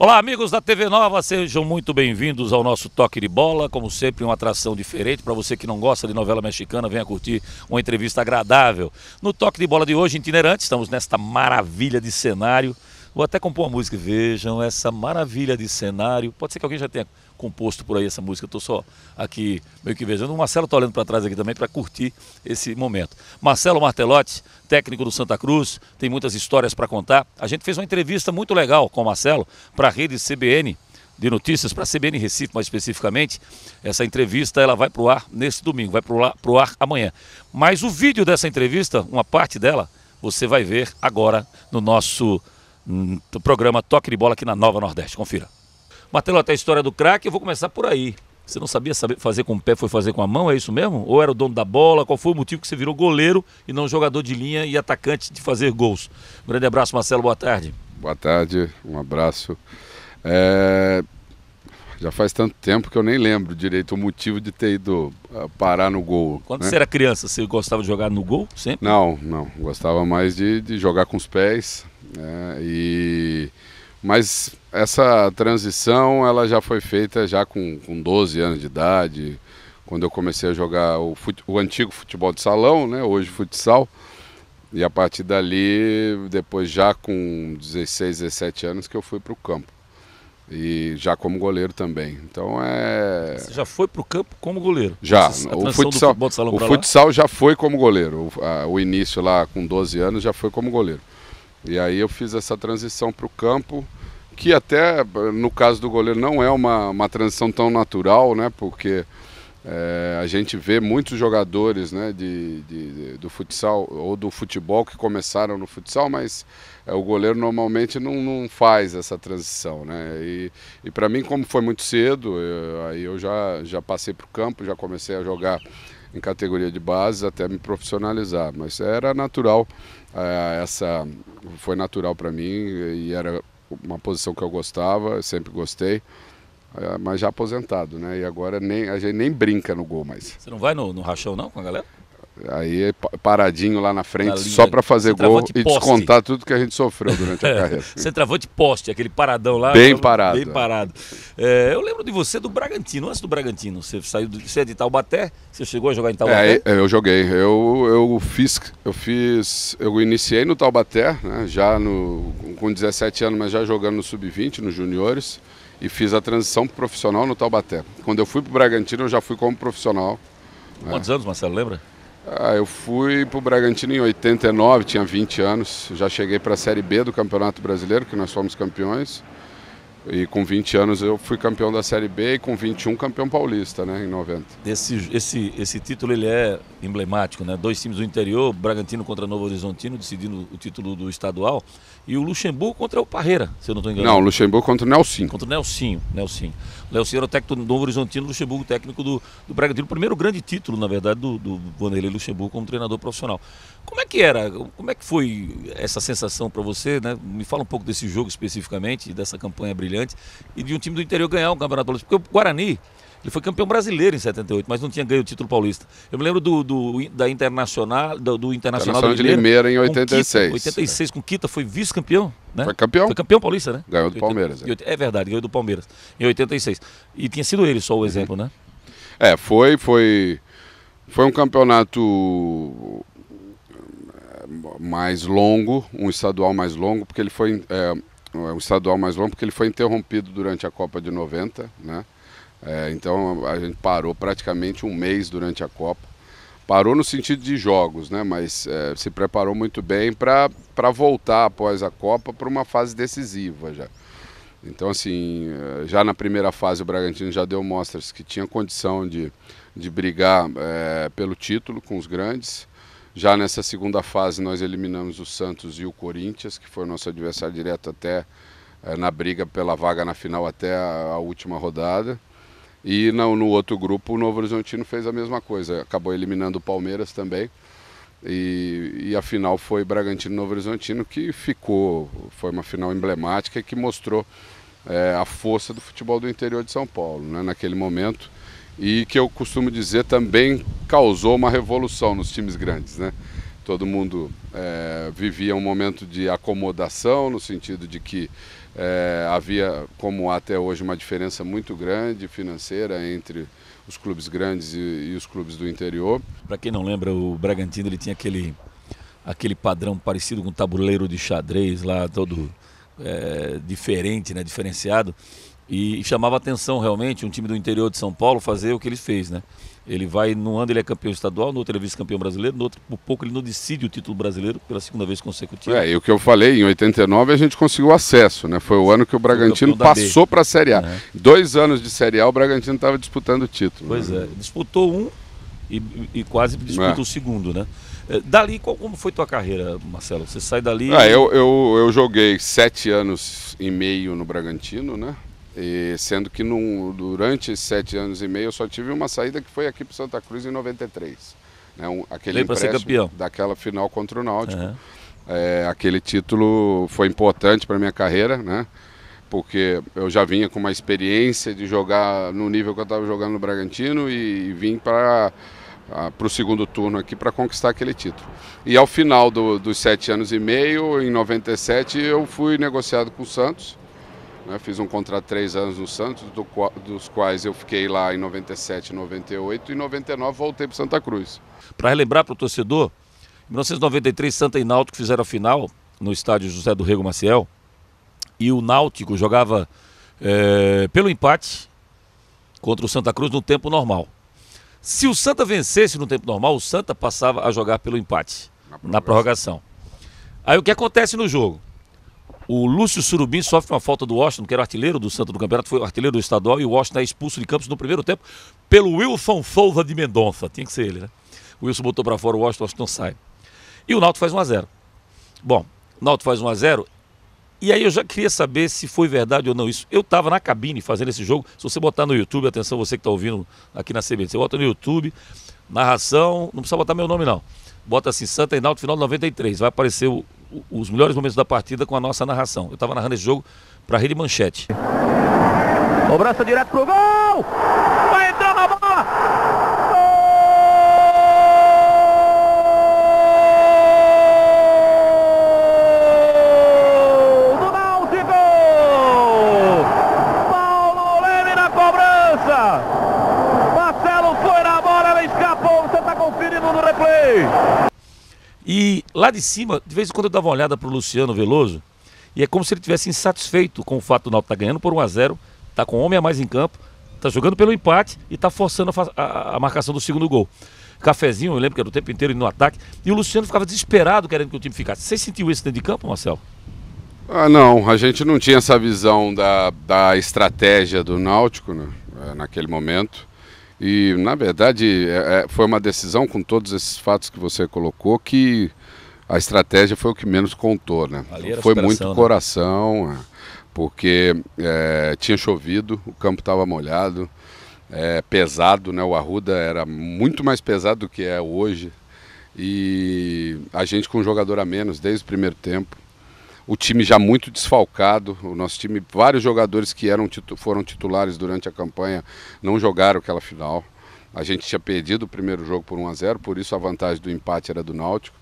Olá, amigos da TV Nova, sejam muito bem-vindos ao nosso Toque de Bola. Como sempre, uma atração diferente. Para você que não gosta de novela mexicana, venha curtir uma entrevista agradável. No Toque de Bola de hoje, itinerante, estamos nesta maravilha de cenário. Vou até compor uma música. Vejam essa maravilha de cenário. Pode ser que alguém já tenha composto por aí essa música. Estou só aqui meio que vejando. O Marcelo está olhando para trás aqui também para curtir esse momento. Marcelo Martelotti, técnico do Santa Cruz, tem muitas histórias para contar. A gente fez uma entrevista muito legal com o Marcelo para a rede CBN de notícias para a CBN Recife, mais especificamente. Essa entrevista ela vai para o ar neste domingo, vai para o ar amanhã. Mas o vídeo dessa entrevista, uma parte dela, você vai ver agora no nosso hum, programa Toque de Bola aqui na Nova Nordeste. Confira. Martelo, até a história do craque, eu vou começar por aí. Você não sabia saber fazer com o pé, foi fazer com a mão, é isso mesmo? Ou era o dono da bola? Qual foi o motivo que você virou goleiro e não jogador de linha e atacante de fazer gols? Um grande abraço, Marcelo, boa tarde. Boa tarde, um abraço. É... Já faz tanto tempo que eu nem lembro direito o motivo de ter ido ah, parar no gol. Quando né? você era criança, você gostava de jogar no gol sempre? Não, não. Gostava mais de, de jogar com os pés. Né? E mas essa transição ela já foi feita já com, com 12 anos de idade, quando eu comecei a jogar o, o antigo futebol de salão, né, hoje futsal. E a partir dali, depois já com 16, 17 anos, que eu fui para o campo. E já como goleiro também. Então é. Você já foi para o campo como goleiro? Já. O futsal, o futsal já foi como goleiro. O, a, o início lá com 12 anos já foi como goleiro. E aí eu fiz essa transição para o campo, que até no caso do goleiro não é uma, uma transição tão natural, né? Porque é, a gente vê muitos jogadores né, de, de, de, do futsal ou do futebol que começaram no futsal, mas é, o goleiro normalmente não, não, faz essa transição. Né? E, e para mim, como foi muito cedo, eu, eh, aí eu já, já passei para o campo, já comecei a jogar em categoria de base até me profissionalizar, mas era natural, é, essa foi natural para mim e era uma posição que eu gostava, sempre gostei, eh, mas já aposentado, né? E agora nem, a gente nem brinca no gol mais. Você não vai no, no rachão não com a galera? Aí paradinho lá na frente, na só para fazer gol e descontar tudo que a gente sofreu durante a é, carreira. Centravante poste, aquele paradão lá. Bem parado. Bem parado. É, eu lembro de você do Bragantino, antes do Bragantino. Você saiu do, você é de Taubaté, você chegou a jogar em é, Taubaté? É, eu joguei. Eu, eu fiz, eu fiz. Eu iniciei no Taubaté, né, já no, com 17 anos, mas já jogando no Sub-20, nos juniores, e fiz a transição profissional no Taubaté. Quando eu fui para o Bragantino, eu já fui como profissional. Né. Quantos é. anos, Marcelo, lembra? Ah, eu fui para o Bragantino em 89, tinha 20 anos. Já cheguei para a Série B do Campeonato Brasileiro, que nós fomos campeões. E com 20 anos eu fui campeão da Série B e com 21 campeão paulista, né, em 90. Esse, esse, esse título ele é emblemático, né? Dois times do interior, Bragantino contra Novo Horizontino, decidindo o título do estadual, e o Luxemburgo contra o Parreira, se eu não estou enganado. Não, o Luxemburgo contra o Nelsinho. Contra o Nelsinho, Nelsinho. Nelson era é o técnico do Novo Horizontino, o Luxemburgo técnico do, do Bragantino. O primeiro grande título, na verdade, do, do Vanderlei Luxemburgo como treinador profissional. Como é que era? Como é que foi essa sensação para você, né? Me fala um pouco desse jogo especificamente, dessa campanha brilhante e de um time do interior ganhar um campeonato paulista. Porque o Guarani, ele foi campeão brasileiro em 78, mas não tinha ganho o título paulista. Eu me lembro do, do da Internacional, do, do Internacional, Internacional de Limeira em 86. Kita, 86 é. com Quita foi vice-campeão, né? Foi campeão. Foi campeão paulista, né? Ganhou do Palmeiras. 80, é. é. verdade, ganhou do Palmeiras em 86. E tinha sido ele só o exemplo, uhum. né? É, foi, foi foi um campeonato eh, mais longo, um estadual mais longo, porque ele foi é, é um estadual mais longo, porque ele foi interrompido durante a Copa de 90, né? É, então a gente parou praticamente um mês durante a Copa. Parou no sentido de jogos, né? Mas é, se preparou muito bem para voltar após a Copa para uma fase decisiva já. Então, assim, é, já na primeira fase o Bragantino já deu mostras que tinha condição de, de brigar é, pelo título com os grandes. Já nessa segunda fase, nós eliminamos o Santos e o Corinthians, que foi nosso adversário direto até eh, na briga pela vaga na final até a, última rodada. E no, no outro grupo, o Novo Horizontino fez a mesma coisa, acabou eliminando o Palmeiras também. E, e, a final foi Bragantino Novo Horizontino, que ficou, foi uma final emblemática que mostrou é, a força do futebol do interior de São Paulo. Né? Naquele momento, e que eu costumo dizer também causou uma revolução nos times grandes, né? Todo mundo é, vivia um momento de acomodação no sentido de que é, havia, como até hoje, uma diferença muito grande financeira entre os clubes grandes e, e os clubes do interior. Para quem não lembra, o Bragantino ele tinha aquele aquele padrão parecido com um tabuleiro de xadrez lá todo é, diferente, né, diferenciado. E, chamava atenção realmente um time do interior de São Paulo fazer o que ele fez, né? Ele vai, num ano ele é campeão estadual, no outro ele é vice-campeão brasileiro, no outro, por pouco, ele não decide o título brasileiro pela segunda vez consecutiva. É, e o que eu falei, em 89 a gente conseguiu acesso, né? Foi o ano que o Bragantino passou para a Série A. É. Dois anos de Série A, o Bragantino estava disputando o título. Né? Pois né? é, disputou um e, e quase disputa é. o segundo, né? É, dali, qual, como foi tua carreira, Marcelo? Você sai dali. Ah, e... eu, eu, eu joguei sete anos e meio no Bragantino, né? E sendo que num, durante esses sete anos e meio eu só tive uma saída que foi aqui para Santa Cruz em 93. Né? Um, aquele empréstimo daquela final contra o Náutico. Uhum. É, aquele título foi importante para minha carreira, né? porque eu já vinha com uma experiência de jogar no nível que eu estava jogando no Bragantino e, e vim para para o segundo turno aqui para conquistar aquele título. E ao final do, dos sete anos e meio, em 97, eu fui negociado com o Santos né? Fiz um contrato de três anos no Santos, do, dos quais eu fiquei lá em 97, 98 e 99 voltei para Santa Cruz. Para relembrar para o torcedor, em 1993 Santa e Náutico fizeram a final no estádio José do Rego Maciel e o Náutico jogava é, pelo empate contra o Santa Cruz no tempo normal. Se o Santa vencesse no tempo normal, o Santa passava a jogar pelo empate na prorrogação. Na prorrogação. Aí o que acontece no jogo? O Lúcio Surubim sofre uma falta do Washington, que era artilheiro do Santos do Campeonato, foi artilheiro do estadual, e o Washington é expulso de Campos no primeiro tempo pelo Wilson Souza de Mendonça. Tinha que ser ele, né? O Wilson botou para fora o Washington, o Washington sai. E o Náutico faz 1 a 0 Bom, o Náutico faz 1 a 0 e aí eu já queria saber se foi verdade ou não isso. Eu estava na cabine fazendo esse jogo. Se você botar no YouTube, atenção você que está ouvindo aqui na CBN, você bota no YouTube, narração, não precisa botar meu nome não. Bota assim, Santa Náutico final de 93. Vai aparecer o, os melhores momentos da partida com a nossa narração. Eu estava narrando esse jogo para a Rede Manchete. Cobrança direto pro gol! Lá de cima, de vez em quando eu dava uma olhada para o Luciano Veloso e é como se ele tivesse insatisfeito com o fato do Náutico estar tá ganhando por 1 a 0 tá com um homem a mais em campo, tá jogando pelo empate e tá forçando a, a, a marcação do segundo gol. Cafezinho, eu lembro que era o tempo inteiro indo no ataque, e o Luciano ficava desesperado querendo que o time ficasse. Você sentiu isso dentro de campo, Marcelo? Ah, não, a gente não tinha essa visão da, da estratégia do Náutico né, eh, naquele momento. E, na verdade, é, é, foi uma decisão com todos esses fatos que você colocou que a estratégia foi o que menos contou, né? Foi muito né? coração, é, porque é, tinha chovido, o campo estava molhado, é, pesado, né? O Arruda era muito mais pesado do que é hoje. E a gente com um jogador a menos desde o primeiro tempo. O time já muito desfalcado, o nosso time, vários jogadores que eram, foram titulares durante a campanha não jogaram aquela final. A gente tinha perdido o primeiro jogo por 1 a 0, por isso a vantagem do empate era do Náutico.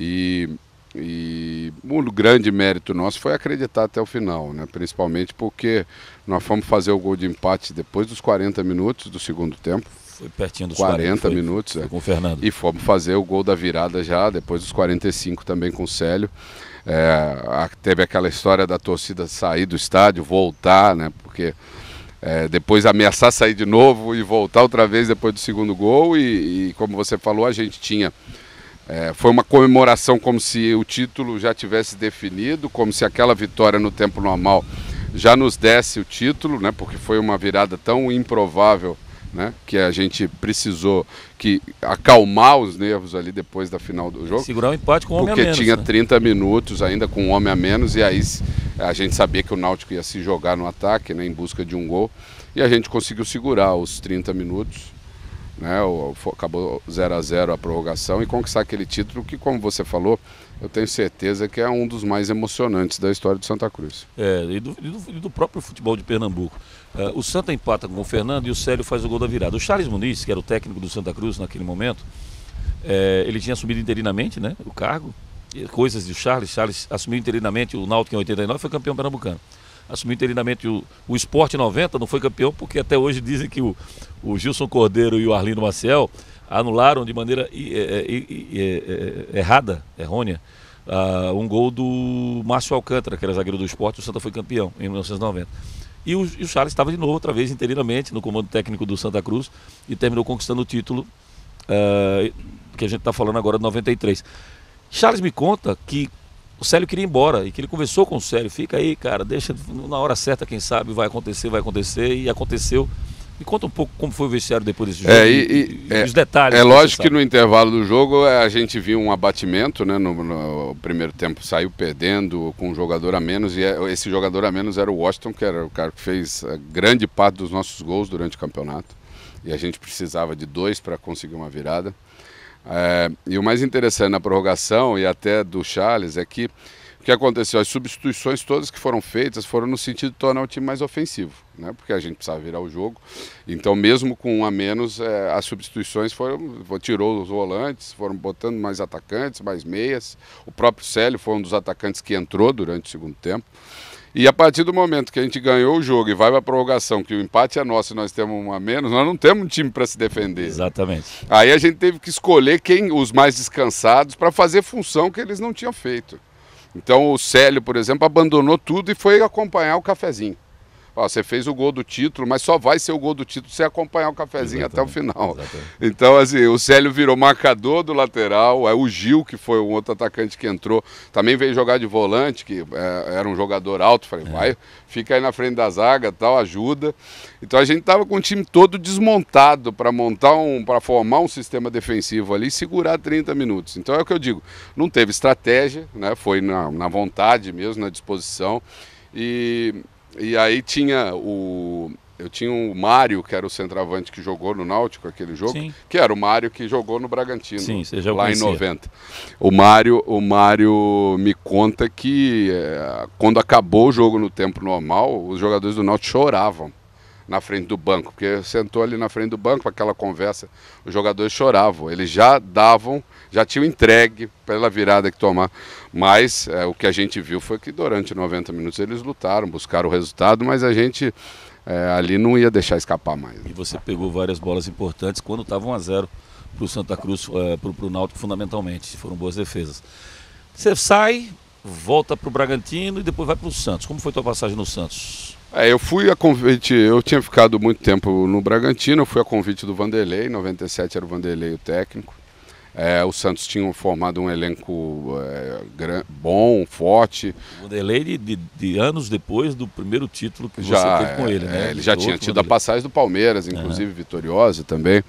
E, e um grande mérito nosso foi acreditar até o final, né? principalmente porque nós fomos fazer o gol de empate depois dos 40 minutos do segundo tempo. Foi pertinho dos 40, 40 foi, minutos. Foi, é. com o Fernando. E fomos fazer o gol da virada já, depois dos 45 também com o Célio. É, a, teve aquela história da torcida sair do estádio, voltar, né? Porque é, depois ameaçar sair de novo e voltar outra vez depois do segundo gol. E, e como você falou, a gente tinha é, foi uma comemoração como se o título já tivesse definido, como se aquela vitória no tempo normal já nos desse o título, né? Porque foi uma virada tão improvável, né? Que a gente precisou que acalmar os nervos ali depois da final do jogo. Segurar o um empate com o homem a menos. Porque tinha né? 30 minutos ainda com um homem a menos e aí a gente sabia que o Náutico ia se jogar no ataque, né? Em busca de um gol e a gente conseguiu segurar os 30 minutos né, acabou 0 a 0 a prorrogação e conquistar aquele título que, como você falou, eu tenho certeza que é um dos mais emocionantes da história do Santa Cruz. É, e do, e do, e do próprio futebol de Pernambuco. Uh, o Santa empata com o Fernando e o Célio faz o gol da virada. O Charles Muniz, que era o técnico do Santa Cruz naquele momento, é, ele tinha assumido interinamente né, o cargo, coisas de Charles. Charles assumiu interinamente o Náutico em 89 e foi campeão pernambucano assumiu interinamente o, o Esporte 90, não foi campeão, porque até hoje dizem que o, o Gilson Cordeiro e o Arlindo Maciel anularam de maneira é, é, é, errada, errônea, uh, um gol do Márcio Alcântara, que era zagueiro do esporte, o Santa foi campeão em 1990. E o, e o Charles estava de novo, outra vez, interinamente, no comando técnico do Santa Cruz e terminou conquistando o título uh, que a gente está falando agora de 93. Charles me conta que o Célio queria ir embora e que ele conversou com o Célio, fica aí, cara, deixa na hora certa, quem sabe vai acontecer, vai acontecer e aconteceu. Me conta um pouco como foi o vestiário depois desse é, jogo é, e, e, e, é, os detalhes. É, é lógico que no intervalo do jogo é, a gente viu um abatimento, né? No, no primeiro tempo saiu perdendo com um jogador a menos e esse jogador a menos era o Washington, que era o cara que fez grande parte dos nossos gols durante o campeonato e a gente precisava de dois para conseguir uma virada. É, e o mais interessante na prorrogação e até do Charles é que o que aconteceu, as substituições todas que foram feitas foram no sentido de tornar o time mais ofensivo, né? porque a gente precisava virar o jogo. Então, mesmo com um a menos, é, as substituições foram, tirou os volantes, foram botando mais atacantes, mais meias. O próprio Célio foi um dos atacantes que entrou durante o segundo tempo. E a partir do momento que a gente ganhou o jogo e vai para a prorrogação, que o empate é nosso e nós temos um a menos, nós não temos um time para se defender. Exatamente. Aí a gente teve que escolher quem os mais descansados para fazer função que eles não tinham feito. Então o Célio, por exemplo, abandonou tudo e foi acompanhar o cafezinho você fez o gol do título, mas só vai ser o gol do título se acompanhar o cafezinho Exatamente. até o final. Exatamente. Então, assim, o Célio virou marcador do lateral, é o Gil, que foi um outro atacante que entrou, também veio jogar de volante, que é, era um jogador alto, falei, é. vai, fica aí na frente da zaga, tal, ajuda. Então a gente tava com o time todo desmontado para montar um, para formar um sistema defensivo ali e segurar 30 minutos. Então é o que eu digo, não teve estratégia, né? Foi na, na vontade mesmo, na disposição. E e aí tinha o. Eu tinha o Mário, que era o centroavante que jogou no Náutico aquele jogo, Sim. que era o Mário que jogou no Bragantino, Sim, lá conhecia. em 90. O Mário, o Mário me conta que é, quando acabou o jogo no tempo normal, os jogadores do Náutico choravam na frente do banco, porque sentou ali na frente do banco para aquela conversa, os jogadores choravam, eles já davam, já tinham entregue pela virada que tomar mas é, o que a gente viu foi que durante 90 minutos eles lutaram, buscaram o resultado, mas a gente é, ali não ia deixar escapar mais. E você pegou várias bolas importantes quando estava 1 a 0 para o Santa Cruz, é, para o Náutico fundamentalmente, foram boas defesas. Você sai, volta para o Bragantino e depois vai para o Santos. Como foi tua passagem no Santos? É, eu fui a convite, eu tinha ficado muito tempo no Bragantino, eu fui a convite do Vanderlei, em 97 era o Vanderlei o técnico. É, o Santos tinha formado um elenco é, gran, bom, forte. O Vanderlei de, de, de, anos depois do primeiro título que já, você teve com ele, é, né? É, ele já tinha tido Vanderlei. a passagem do Palmeiras, inclusive vitoriosa também.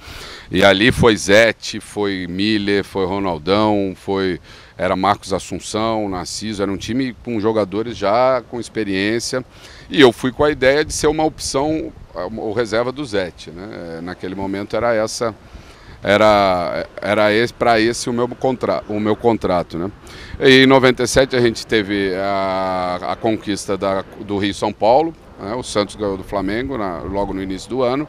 E ali foi Zete, foi Miller, foi Ronaldão, foi era Marcos Assunção, Narciso, era um time com jogadores já com experiência. E eu fui com a ideia de ser uma opção, o reserva do Zete, né? É, naquele momento era essa era, era esse para esse o meu, contrato o meu contrato. Né? E em 97 a gente teve a, a conquista da, do Rio São Paulo, né? o Santos ganhou do Flamengo na, logo no início do ano.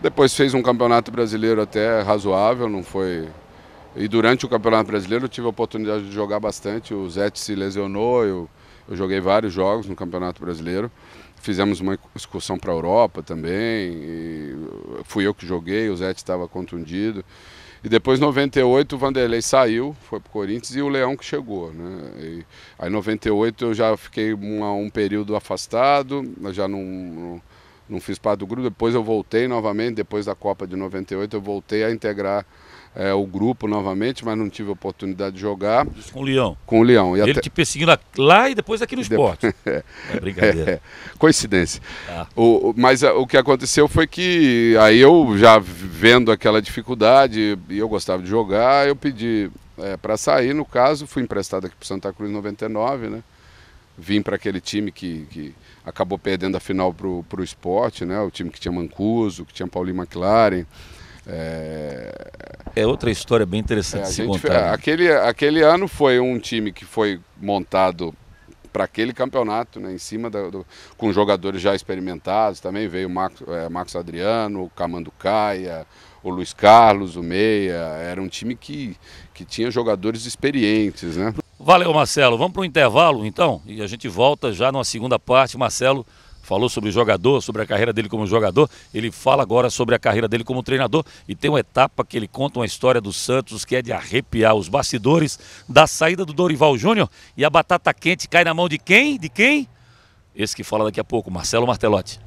Depois fez um campeonato brasileiro até razoável, não foi. E durante o campeonato brasileiro eu tive a oportunidade de jogar bastante. O Zete se lesionou, eu eu joguei vários jogos no Campeonato Brasileiro. Fizemos uma excursão para a Europa também. fui eu que joguei, o Zete estava contundido. E depois, em 98, o Vanderlei saiu, foi para o Corinthians e o Leão que chegou. Né? E, aí, em 98, eu já fiquei uma, um período afastado, eu já não, não, não fiz parte do grupo. Depois, eu voltei novamente, depois da Copa de 98, eu voltei a integrar é, o grupo novamente, mas não tive oportunidade de jogar. Isso com o Leão. Com o Leão. E Ele até... te perseguindo lá e depois aqui no esporte. é. é brincadeira. É. Coincidência. Ah. O, mas a, ah, o que aconteceu foi que aí eu já vendo aquela dificuldade e eu gostava de jogar, eu pedi é, para sair, no caso, fui emprestado aqui para Santa Cruz em 99, né? Vim para aquele time que, que acabou perdendo a final para o esporte, né? O time que tinha Mancuso, que tinha Paulinho McLaren, é, é outra história bem interessante é, se gente, contar. Né? Aquele, aquele ano foi um time que foi montado para aquele campeonato, né, em cima da, do, com jogadores já experimentados, também veio Max é, Marcos Adriano, o Camando Caia, o Luiz Carlos, o Meia, era um time que, que tinha jogadores experientes, né? Valeu, Marcelo. Vamos para o intervalo, então, e a gente volta já numa segunda parte. Marcelo falou sobre o jogador, sobre a carreira dele como jogador, ele fala agora sobre a carreira dele como treinador e tem uma etapa que ele conta uma história do Santos que é de arrepiar os bastidores da saída do Dorival Júnior e a batata quente cai na mão de quem? De quem? Esse que fala daqui a pouco, Marcelo Martelotti.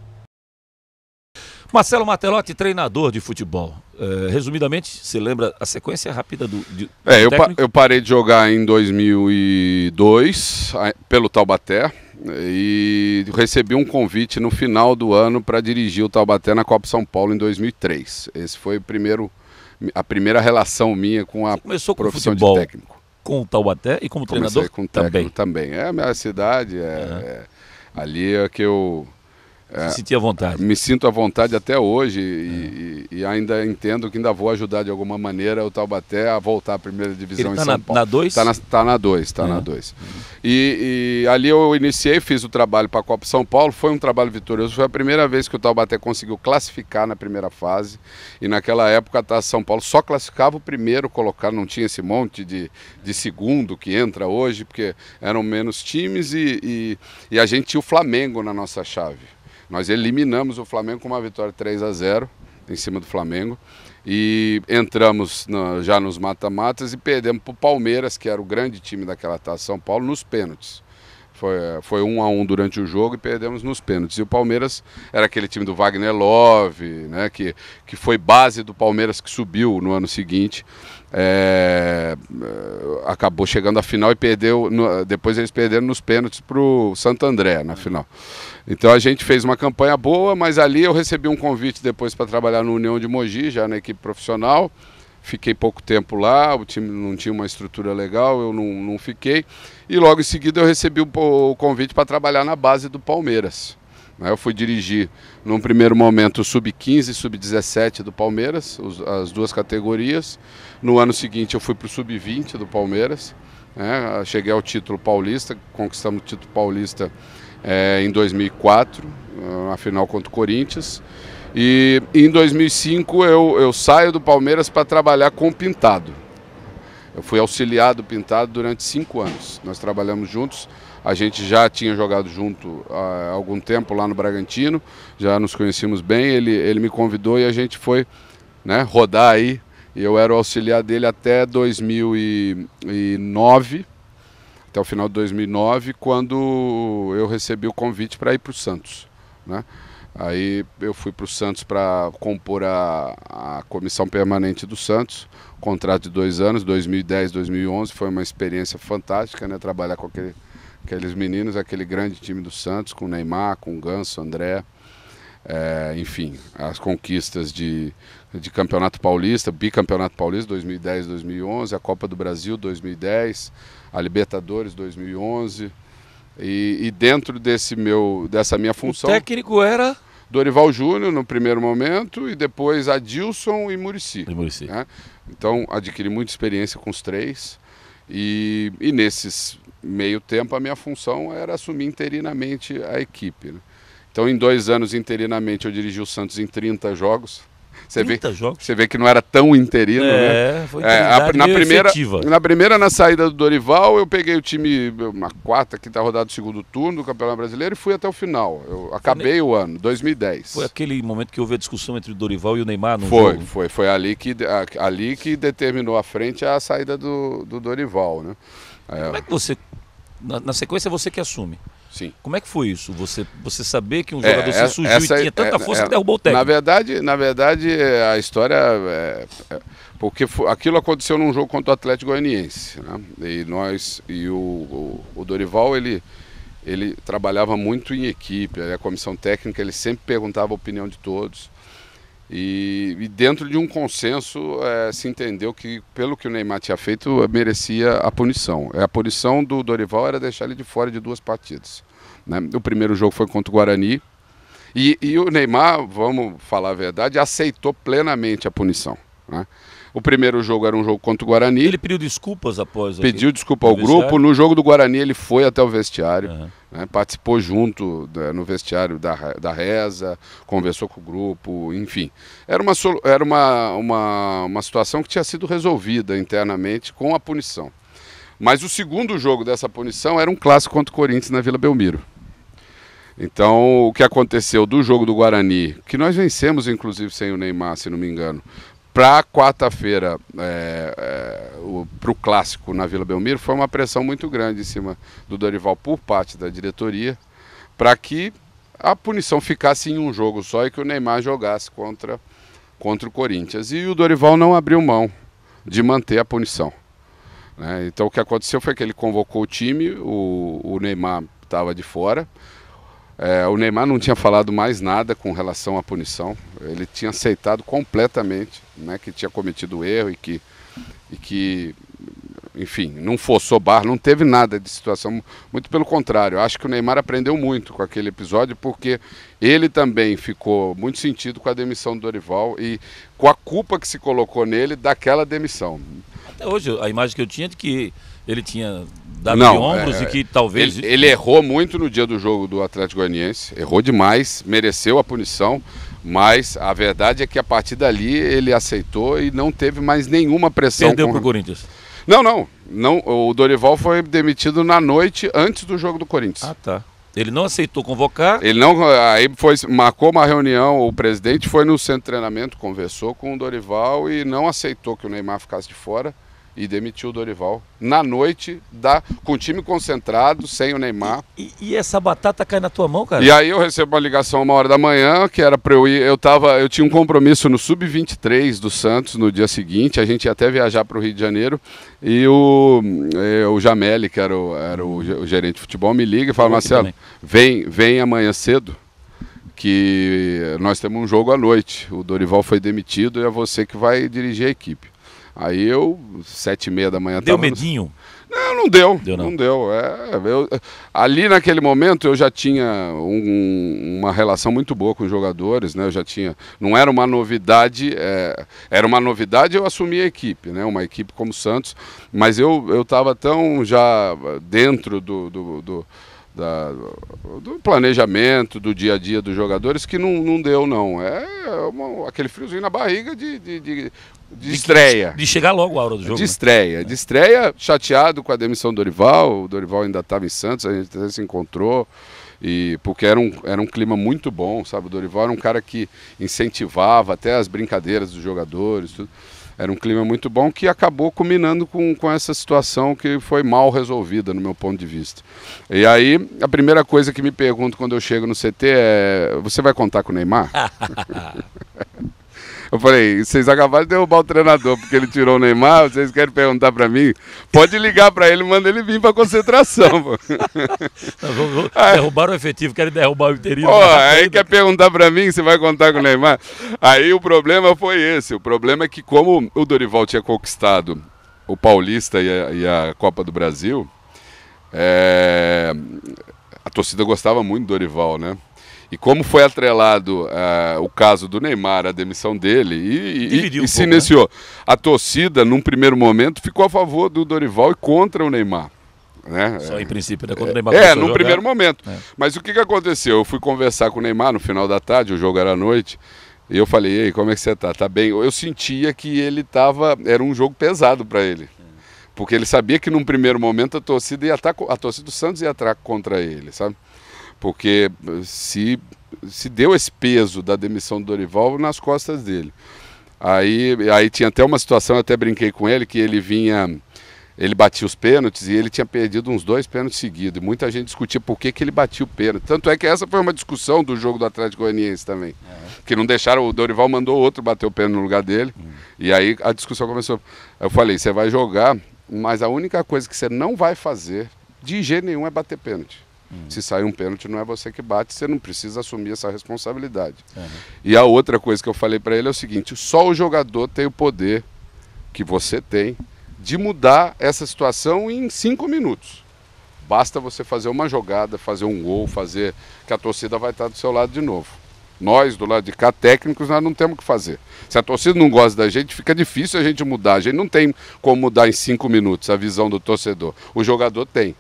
Marcelo Martelotti, treinador de futebol. É, resumidamente, você lembra a sequência rápida do. De, é, do eu, pa eu parei de jogar em 2002 pelo Taubaté e recebi um convite no final do ano para dirigir o Taubaté na Copa São Paulo em 2003. Esse foi o primeiro, a primeira relação minha com a começou profissão futebol, de técnico. Com o Taubaté e como Comecei treinador com técnico também. também. É a minha cidade, é, uhum. é, ali é que eu é, Se sentir à vontade. Me sinto à vontade até hoje e, é. e, e, ainda entendo que ainda vou ajudar de alguma maneira o Taubaté a voltar à primeira divisão Ele tá em São na, Paulo. Tá na 2? Está na 2, está na 2. é. E, e, ali eu iniciei, fiz o trabalho para a Copa São Paulo, foi um trabalho vitorioso, foi a primeira vez que o Taubaté conseguiu classificar na primeira fase e naquela época a tá, Taça São Paulo só classificava o primeiro colocado, não tinha esse monte de, de segundo que entra hoje, porque eram menos times e, e, e a gente tinha o Flamengo na nossa chave. Nós eliminamos o Flamengo com uma vitória 3 a 0 em cima do Flamengo e entramos no, já nos mata-matas e perdemos para o Palmeiras, que era o grande time daquela taça São Paulo, nos pênaltis. Foi, é, foi um a um durante o jogo e perdemos nos pênaltis. E o Palmeiras era aquele time do Wagner Love, né, que, que foi base do Palmeiras que subiu no ano seguinte. É, é acabou chegando à final e perdeu. No, depois eles perderam nos pênaltis para o Santo André na final. Então a gente fez uma campanha boa, mas ali eu recebi um convite depois para trabalhar no União de Mogi, já na equipe profissional fiquei pouco tempo lá, o time não tinha uma estrutura legal, eu não, não fiquei. E logo em seguida eu recebi o, convite para trabalhar na base do Palmeiras. Né? Eu fui dirigir, num primeiro momento, o sub-15 e sub-17 do Palmeiras, as duas categorias. No ano seguinte, eu fui para o sub-20 do Palmeiras. Né? Cheguei ao título paulista, conquistamos o título paulista é, em 2004, ah, na final contra o Corinthians. E, em 2005 eu, eu saio do Palmeiras para trabalhar com Pintado. Eu fui auxiliar do Pintado durante cinco anos. Nós trabalhamos juntos. A gente já tinha jogado junto há algum tempo lá no Bragantino, já nos conhecíamos bem. Ele, ele me convidou e a gente foi né, rodar aí. Eu era o auxiliar dele até 2009, até o final de 2009, quando eu recebi o convite para ir para o Santos. Né? Aí eu fui para o Santos para compor a, a comissão permanente do Santos, contrato de dois anos, 2010, 2011, foi uma experiência fantástica, né? Trabalhar com aquele, aqueles meninos, aquele grande time do Santos, com Neymar, com Ganso, André, é, enfim, as conquistas de, de Campeonato Paulista, Bicampeonato Paulista 2010, 2011, a Copa do Brasil 2010, a Libertadores 2011 e, e dentro desse meu, dessa minha função. O técnico era. Dorival Júnior no primeiro momento e depois Adilson e Murici. E Murici. Né? Então adquiri muita experiência com os três e, e nesses meio tempo a minha função era assumir interinamente a equipe. Né? Então em dois anos interinamente eu dirigi o Santos em 30 jogos. Você vê, jogos. Você vê que não era tão interino, é, né? Foi é, a, na, primeira, efetiva. na primeira, na saída do Dorival, eu peguei o time uma quarta, quinta rodada do segundo turno do Campeonato Brasileiro e fui até o final. Eu acabei o ano, 2010. Foi aquele momento que houve a discussão entre o Dorival e o Neymar no Foi, jogo. foi. Foi ali que, ali que determinou a frente a saída do, do Dorival, né? É. Como é que você... Na, na sequência, você que assume. Sim. Como é que foi isso? Você, você saber que um é, jogador é, se surgiu essa, e tinha tanta é, força é, que derrubou o técnico? Na verdade, na verdade a história. É, é, porque foi, aquilo aconteceu num jogo contra o Atlético Goianiense. Né? E nós. E o, o, o, Dorival, ele, ele trabalhava muito em equipe. A comissão técnica, ele sempre perguntava a opinião de todos. E, e, dentro de um consenso é, se entendeu que, pelo que o Neymar tinha feito, merecia a punição. É, a punição do Dorival era deixar ele de fora de duas partidas. Né? O primeiro jogo foi contra o Guarani. E, e, o Neymar, vamos falar a verdade, aceitou plenamente a punição. Né? O primeiro jogo era um jogo contra o Guarani. Ele pediu desculpas após. Pediu desculpa ao grupo. No jogo do Guarani ele foi até o vestiário, uhum. né, participou junto da, no vestiário da, da reza, conversou com o grupo, enfim. Era, uma, era uma, uma, uma situação que tinha sido resolvida internamente com a punição. Mas o segundo jogo dessa punição era um clássico contra o Corinthians na Vila Belmiro. Então, o que aconteceu do jogo do Guarani, que nós vencemos inclusive sem o Neymar, se não me engano, para quarta-feira, é, é, para o clássico na Vila Belmiro, foi uma pressão muito grande em cima do Dorival por parte da diretoria, para que a punição ficasse em um jogo só e que o Neymar jogasse contra, contra o Corinthians. E o Dorival não abriu mão de manter a punição. Né? Então o que aconteceu foi que ele convocou o time, o, o Neymar estava de fora, é, o Neymar não tinha falado mais nada com relação à punição. Ele tinha aceitado completamente né, que tinha cometido o erro e que, e que, enfim, não forçou barra, não teve nada de situação. Muito pelo contrário, acho que o Neymar aprendeu muito com aquele episódio, porque ele também ficou muito sentido com a demissão do Dorival e com a culpa que se colocou nele daquela demissão. Até hoje, a imagem que eu tinha é de que ele tinha dado não, de ombros é, e que talvez. Ele, ele, errou muito no dia do jogo do Atlético Goianiense, errou demais, mereceu a punição, mas a verdade é que a partir dali ele aceitou e não teve mais nenhuma pressão. Perdeu para o Corinthians. Não, não, não. O Dorival foi demitido na noite antes do jogo do Corinthians. Ah, tá. Ele não aceitou convocar. Ele não. Aí foi, marcou uma reunião, o presidente foi no centro de treinamento, conversou com o Dorival e não aceitou que o Neymar ficasse de fora e demitiu o Dorival na noite, da, com o time concentrado, sem o Neymar. E, e, essa batata cai na tua mão, cara? E aí eu recebo uma ligação uma hora da manhã, que era para eu ir, eu tava, eu tinha um compromisso no sub-23 do Santos no dia seguinte, a gente ia até viajar para o Rio de Janeiro, e o, eh, o Jamelli, que era o, era o, gerente de futebol, me liga e fala, Marcelo, vem, vem amanhã cedo, que nós temos um jogo à noite, o Dorival foi demitido e é você que vai dirigir a equipe. Aí eu, sete e meia da manhã... Deu tava medinho? Não, não deu. deu não. não. deu. É, eu, ali naquele momento eu já tinha um, uma relação muito boa com os jogadores, né? Eu já tinha... Não era uma novidade, é, era uma novidade eu assumir a equipe, né? Uma equipe como o Santos, mas eu estava tão já dentro do, do, do da, do planejamento, do dia a dia dos jogadores, que não, não deu, não. É, é uma, aquele friozinho na barriga de, de, de de, de estreia. De chegar logo a hora do jogo. De né? estreia. Né? De estreia, chateado com a demissão do Dorival. O Dorival ainda estava em Santos, a gente até se encontrou. E porque era um, era um clima muito bom, sabe? O Dorival era um cara que incentivava até as brincadeiras dos jogadores, tudo. Era um clima muito bom que acabou culminando com, com essa situação que foi mal resolvida, no meu ponto de vista. E aí, a primeira coisa que me pergunto quando eu chego no CT é: você vai contar com o Neymar? Eu falei, vocês acabaram de derrubar o treinador porque ele tirou o Neymar, vocês querem perguntar pra mim? Pode ligar pra ele, manda ele vir pra concentração. Pô. Derrubaram o efetivo, querem derrubar o interino. Pô, né? aí quer perguntar pra mim, você vai contar com o Neymar? Aí o problema foi esse, o problema é que como o Dorival tinha conquistado o Paulista e a, e a Copa do Brasil, é... a torcida gostava muito do Dorival, né? E como foi atrelado uh, o caso do Neymar, a demissão dele, e, e, e um se né? iniciou. Né? A torcida, num primeiro momento, ficou a favor do Dorival e contra o Neymar. Né? Só em princípio, né? Contra o é, Neymar É, num jogar. primeiro momento. É. Mas o que, que aconteceu? Eu fui conversar com o Neymar no final da tarde, o jogo era à noite. E eu falei, ei, como é que você tá? Tá bem? Eu sentia que ele tava. Era um jogo pesado para ele. Porque ele sabia que num primeiro momento a torcida ia estar. A torcida do Santos ia estar contra ele, sabe? porque eh, se, se deu esse peso da demissão do Dorival nas costas dele. Aí, aí tinha até uma situação, eu até brinquei com ele, que ele vinha, ele batia os pênaltis e ele tinha perdido uns dois pênaltis seguidos. Muita gente discutia por que, que ele batia o pênalti. Tanto é que essa foi uma discussão do jogo do Atlético Goianiense também. É. Que não deixaram, o Dorival mandou outro bater o pênalti no lugar dele. Hum. E aí a discussão começou. Eu falei, você vai jogar, mas a única coisa que você não vai fazer, de jeito nenhum, é bater pênalti. Uhum. Se sai um pênalti, não é você que bate, você não precisa assumir essa responsabilidade. Uhum. E a outra coisa que eu falei para ele é o seguinte: só o jogador tem o poder que você tem de mudar essa situação em cinco minutos. Basta você fazer uma jogada, fazer um gol, fazer que a torcida vai estar do seu lado de novo. Nós, do lado de cá, técnicos, nós não temos o que fazer. Se a torcida não gosta da gente, fica difícil a gente mudar. A gente não tem como mudar em cinco minutos a visão do torcedor. O jogador tem.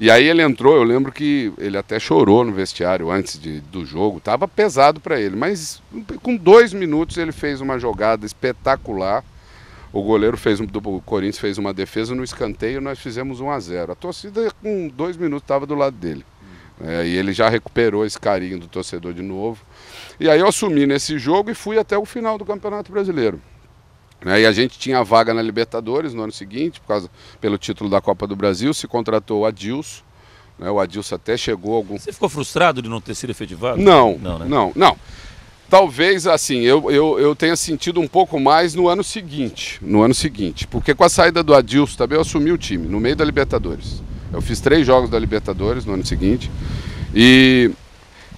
E aí ele entrou, eu lembro que ele até chorou no vestiário antes de, do jogo, estava pesado para ele, mas com dois minutos ele fez uma jogada espetacular. O goleiro fez do Corinthians fez uma defesa no escanteio, nós fizemos 1 a 0. A torcida com dois minutos estava do lado dele. É, e ele já recuperou esse carinho do torcedor de novo. E aí eu assumi nesse jogo e fui até o final do Campeonato Brasileiro. Né? E a gente tinha vaga na Libertadores no ano seguinte, por causa, pelo título da Copa do Brasil, se contratou o Adilson. Né? O Adilson até chegou algum. Você ficou frustrado de não ter sido efetivado? Não, não, né? não, não. Talvez assim, eu, eu, eu tenha sentido um pouco mais no ano seguinte. No ano seguinte. Porque com a saída do Adilson também eu assumi o time, no meio da Libertadores. Eu fiz três jogos da Libertadores no ano seguinte. E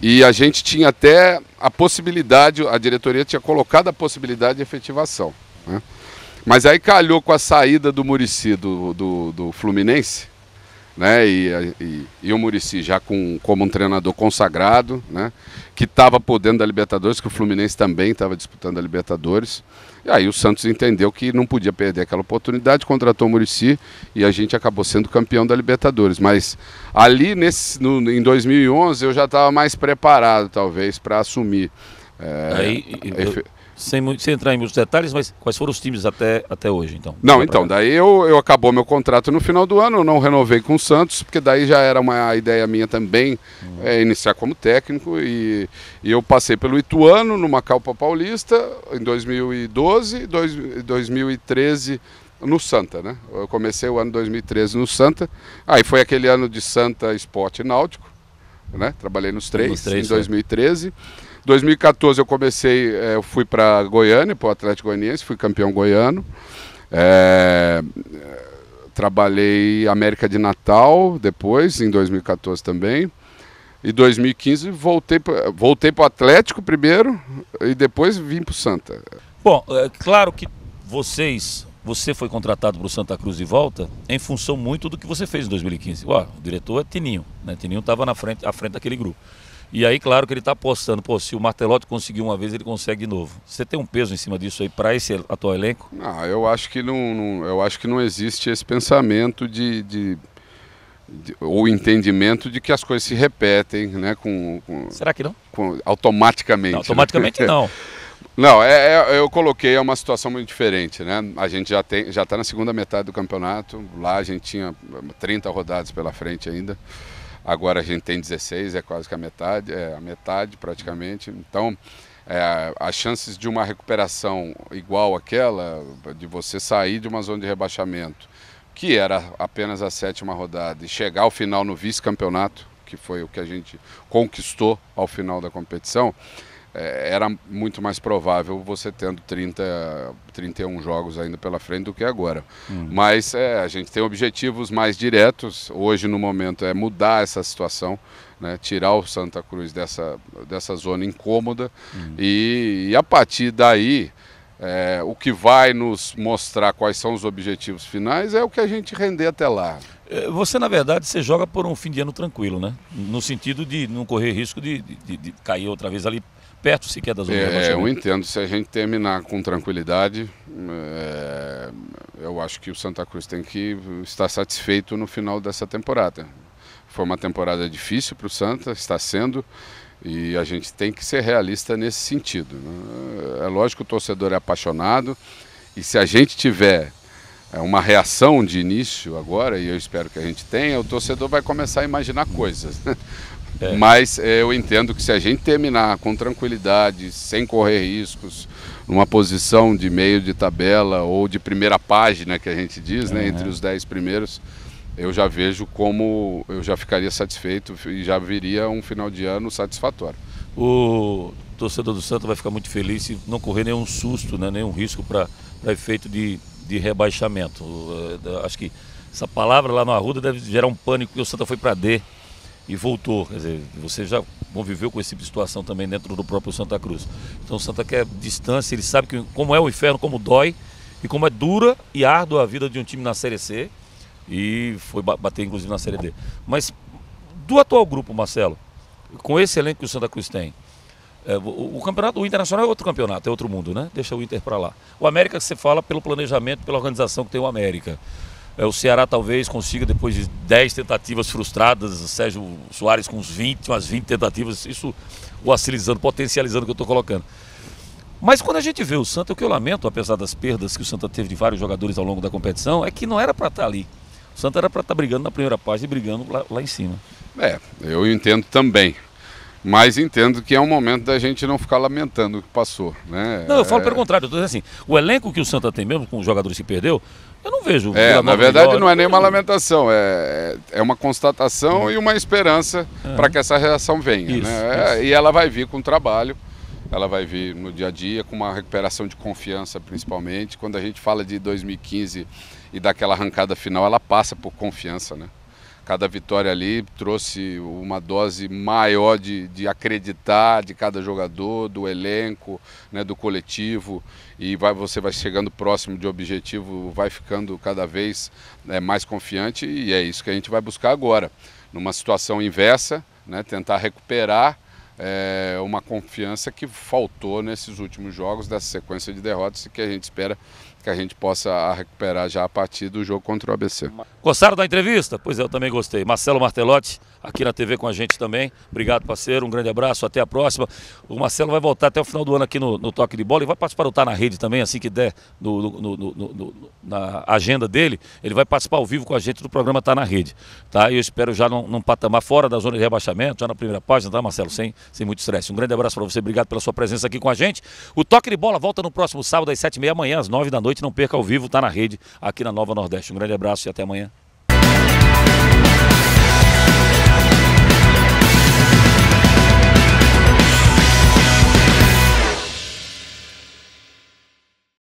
e a gente tinha até a possibilidade, a diretoria tinha colocado a possibilidade de efetivação. Né? Mas aí calhou com a saída do Murici do, do, do, Fluminense, né? E, e, e o Murici já com, como um treinador consagrado, né? Que estava podendo da Libertadores, que o Fluminense também estava disputando a Libertadores. E aí o Santos entendeu que não podia perder aquela oportunidade, contratou o Murici e a gente acabou sendo campeão da Libertadores. Mas ali nesse, no, em 2011 eu já estava mais preparado, talvez, para assumir. É, aí, eu... efe sem, sem entrar em muitos detalhes, mas quais foram os times até, até hoje, então? Não, então, daí eu, eu acabou meu contrato no final do ano, eu não renovei com o Santos, porque daí já era uma ideia minha também é, iniciar como técnico. E, e, eu passei pelo Ituano, no Macaupa Paulista, em 2012, e 2013 no Santa, né? Eu comecei o ano 2013 no Santa. Aí foi aquele ano de Santa Esporte Náutico, né? Trabalhei nos três, nos três em 2013. É. 2014 eu comecei, eh, eu fui para Goiânia, para o Atlético Goianiense, fui campeão goiano. É, trabalhei América de Natal depois, em 2014 também. E 2015 voltei, voltei para o Atlético primeiro e depois vim para o Santa. Bom, é claro que vocês, você foi contratado para o Santa Cruz de volta em função muito do que você fez em 2015. Ué, o diretor é Tininho, né? Tininho estava na frente, à frente daquele grupo. E aí, claro que ele está apostando, pô, se o Martelotti conseguiu uma vez, ele consegue de novo. Você tem um peso em cima disso aí para esse atual elenco? Não, ah, eu acho que não, não, eu acho que não existe esse pensamento de, de, de, ou entendimento de que as coisas se repetem, né? Com, com Será que não? Com, automaticamente. Não, né? automaticamente né? não. Não, é, é, eu coloquei é uma situação muito diferente, né? A gente já tem, já está na segunda metade do campeonato. Lá a gente tinha 30 rodadas pela frente ainda. Agora a gente tem 16, é quase que a metade, é a metade praticamente. Então, é, as chances de uma recuperação igual àquela, de você sair de uma zona de rebaixamento, que era apenas a sétima rodada, e chegar ao final no vice-campeonato, que foi o que a gente conquistou ao final da competição, é, era muito mais provável você tendo 30, 31 jogos ainda pela frente do que agora. Hum. Mas é, a gente tem objetivos mais diretos. Hoje, no momento, é mudar essa situação, né? tirar o Santa Cruz dessa, dessa zona incômoda. Hum. E, e, a partir daí, é, o que vai nos mostrar quais são os objetivos finais é o que a gente render até lá. É, você, na verdade, você joga por um fim de ano tranquilo, né? No sentido de não correr risco de, de, de cair outra vez ali perto sequer da zona é, de rebaixamento. Eu entendo, se a gente terminar com tranquilidade, é, eu acho que o Santa Cruz tem que estar satisfeito no final dessa temporada. Foi uma temporada difícil para o Santa, está sendo, e a gente tem que ser realista nesse sentido. Né? É lógico que o torcedor é apaixonado, e se a gente tiver é, uma reação de início agora, e eu espero que a gente tenha, o torcedor vai começar a imaginar coisas. Né? É. Mas é, eu entendo que se a gente terminar com tranquilidade, sem correr riscos, numa posição de meio de tabela ou de primeira página, que a gente diz, né, entre os dez primeiros, eu já vejo como eu já ficaria satisfeito e já viria um final de ano satisfatório. O torcedor do Santos vai ficar muito feliz se não correr nenhum susto, né, nenhum risco para efeito de, de rebaixamento. É, acho que essa palavra lá no Arruda deve gerar um pânico, porque o Santos foi para D e voltou. Quer dizer, você já conviveu com esse tipo de situação também dentro do próprio Santa Cruz. Então o Santa quer distância, ele sabe que, como é o inferno, como dói e como é dura e árdua a vida de um time na Série C e foi bater inclusive na Série D. Mas do atual grupo, Marcelo, com esse elenco que o Santa Cruz tem, é, o, o, campeonato, o Internacional é outro campeonato, é outro mundo, né? Deixa o Inter para lá. O América que você fala pelo planejamento, pela organização que tem o América. É, o Ceará talvez consiga, depois de 10 tentativas frustradas, Sérgio Soares com uns 20, umas 20 tentativas, isso acilizando, potencializando o que eu estou colocando. Mas quando a gente vê o Santa, o que eu lamento, apesar das perdas que o Santa teve de vários jogadores ao longo da competição, é que não era para estar tá ali. O Santa era para estar tá brigando na primeira fase e brigando lá, lá em cima. É, eu entendo também. Mas entendo que é um momento da gente não ficar lamentando o que passou. Né? Não, eu falo é... pelo contrário, eu dizendo assim, o elenco que o Santa tem mesmo, com os jogadores que perdeu, eu não vejo. É, na verdade, não é nenhuma lamentação, é, é, é uma constatação e uma esperança uhum. É. para que essa reação venha. Né? Isso, né? isso. E ela vai vir com trabalho, ela vai vir no dia a dia, com uma recuperação de confiança, principalmente. Quando a gente fala de 2015 e daquela arrancada final, ela passa por confiança, né? Cada vitória ali trouxe uma dose maior de, de acreditar de cada jogador, do elenco, né, do coletivo e vai, você vai chegando próximo de objetivo, vai ficando cada vez né, mais confiante e é isso que a gente vai buscar agora. Numa situação inversa, né, tentar recuperar é, uma confiança que faltou nesses últimos jogos, dessa sequência de derrotas que a gente espera que a gente possa recuperar já a partir do jogo contra o ABC. Gostaram da entrevista? Pois é, eu também gostei. Marcelo Martelotti, aqui na TV com a gente também. Obrigado, parceiro. Um grande abraço, até a próxima. O Marcelo vai voltar até o final do ano aqui no, no Toque de Bola e vai participar do Tá na Rede também, assim que der no, no, na agenda dele. Ele vai participar ao vivo com a gente do programa Tá na Rede. Tá? E eu espero já num, num patamar fora da zona de rebaixamento, já na primeira página, tá, Marcelo? Sem, sem muito estresse. Um grande abraço para você, obrigado pela sua presença aqui com a gente. O Toque de Bola volta no próximo sábado às sete e meia, amanhã às nove da noite noite. Não perca ao vivo, tá na rede, aqui na Nova Nordeste. Um grande abraço e até amanhã.